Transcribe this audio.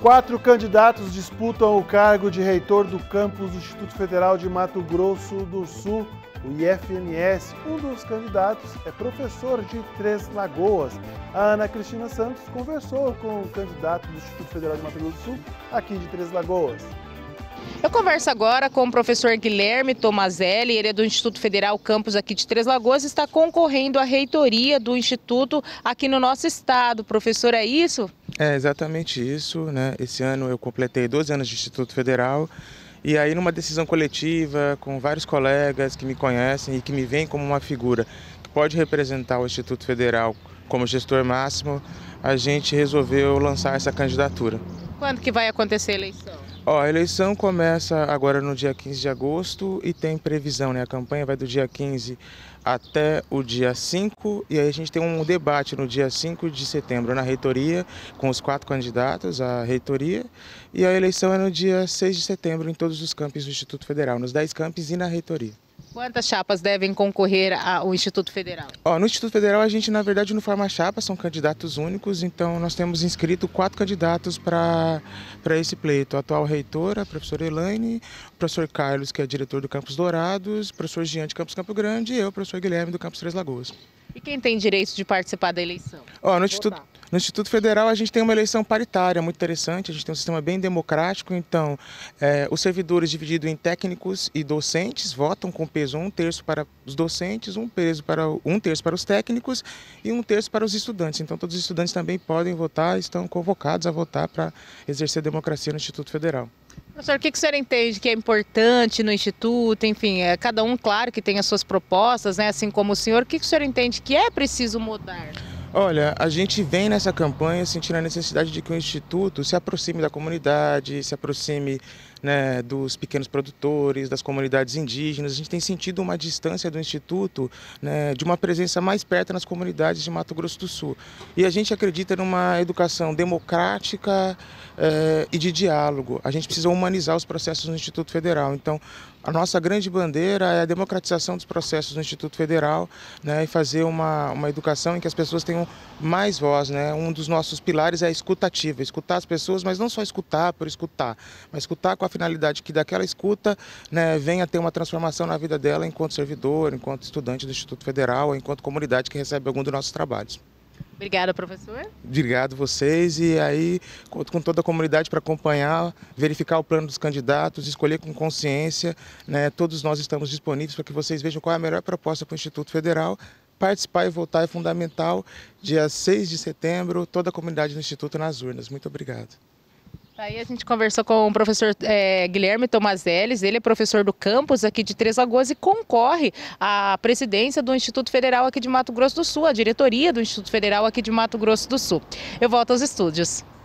Quatro candidatos disputam o cargo de reitor do campus do Instituto Federal de Mato Grosso do Sul, o IFMS. Um dos candidatos é professor de Três Lagoas. A Ana Cristina Santos conversou com o candidato do Instituto Federal de Mato Grosso do Sul, aqui de Três Lagoas. Eu converso agora com o professor Guilherme Tomazelli, ele é do Instituto Federal Campus aqui de Três Lagoas, está concorrendo à reitoria do Instituto aqui no nosso estado. Professor, é isso? É exatamente isso. Né? Esse ano eu completei 12 anos de Instituto Federal e aí, numa decisão coletiva, com vários colegas que me conhecem e que me veem como uma figura que pode representar o Instituto Federal como gestor máximo, a gente resolveu lançar essa candidatura. Quando que vai acontecer a eleição? Ó, a eleição começa agora no dia 15 de agosto e tem previsão, né? A campanha vai do dia 15 até o dia 5 e aí a gente tem um debate no dia 5 de setembro na reitoria com os quatro candidatos à reitoria e a eleição é no dia 6 de setembro em todos os campos do Instituto Federal, nos 10 campos e na reitoria. Quantas chapas devem concorrer ao Instituto Federal? Ó, no Instituto Federal, a gente, na verdade, não forma chapa, são candidatos únicos, então nós temos inscrito quatro candidatos para esse pleito. A atual reitora, a professora Elaine, o professor Carlos, que é diretor do Campus Dourados, o professor Jean de Campus Campo Grande e eu, o professor Guilherme do Campus Três Lagoas. E quem tem direito de participar da eleição? Ó, no Instituto, no Instituto Federal, a gente tem uma eleição paritária muito interessante, a gente tem um sistema bem democrático, então é, os servidores divididos em técnicos e docentes votam com peso um terço para os docentes, um, peso para, um terço para os técnicos e um terço para os estudantes. Então todos os estudantes também podem votar, estão convocados a votar para exercer a democracia no Instituto Federal. Professor, o que, o senhor entende que é importante no Instituto? Enfim, é, cada um, claro, que tem as suas propostas, né? assim como o senhor. O que, que o senhor entende que é preciso mudar? Olha, a gente vem nessa campanha sentindo a necessidade de que o Instituto se aproxime da comunidade, se aproxime né, dos pequenos produtores, das comunidades indígenas. A gente tem sentido uma distância do Instituto né, de uma presença mais perto nas comunidades de Mato Grosso do Sul. E a gente acredita numa educação democrática eh, e de diálogo. A gente precisa humanizar os processos no Instituto Federal. Então, a nossa grande bandeira é a democratização dos processos no Instituto Federal né, e fazer uma, uma educação em que as pessoas tenham mais voz. Né? Um dos nossos pilares é a escutativa, escutar as pessoas, mas não só escutar por escutar, mas escutar com a a finalidade que daquela escuta né, venha ter uma transformação na vida dela enquanto servidor, enquanto estudante do Instituto Federal, enquanto comunidade que recebe algum dos nossos trabalhos. Obrigada, professor. Obrigado vocês. E aí, conto com toda a comunidade para acompanhar, verificar o plano dos candidatos, escolher com consciência. Né? Todos nós estamos disponíveis para que vocês vejam qual é a melhor proposta para o Instituto Federal. Participar e votar é fundamental. Dia 6 de setembro, toda a comunidade do Instituto nas urnas. Muito obrigado. Aí a gente conversou com o professor é, Guilherme Tomazelles. ele é professor do campus aqui de Três Lagoas e concorre à presidência do Instituto Federal aqui de Mato Grosso do Sul, à diretoria do Instituto Federal aqui de Mato Grosso do Sul. Eu volto aos estúdios.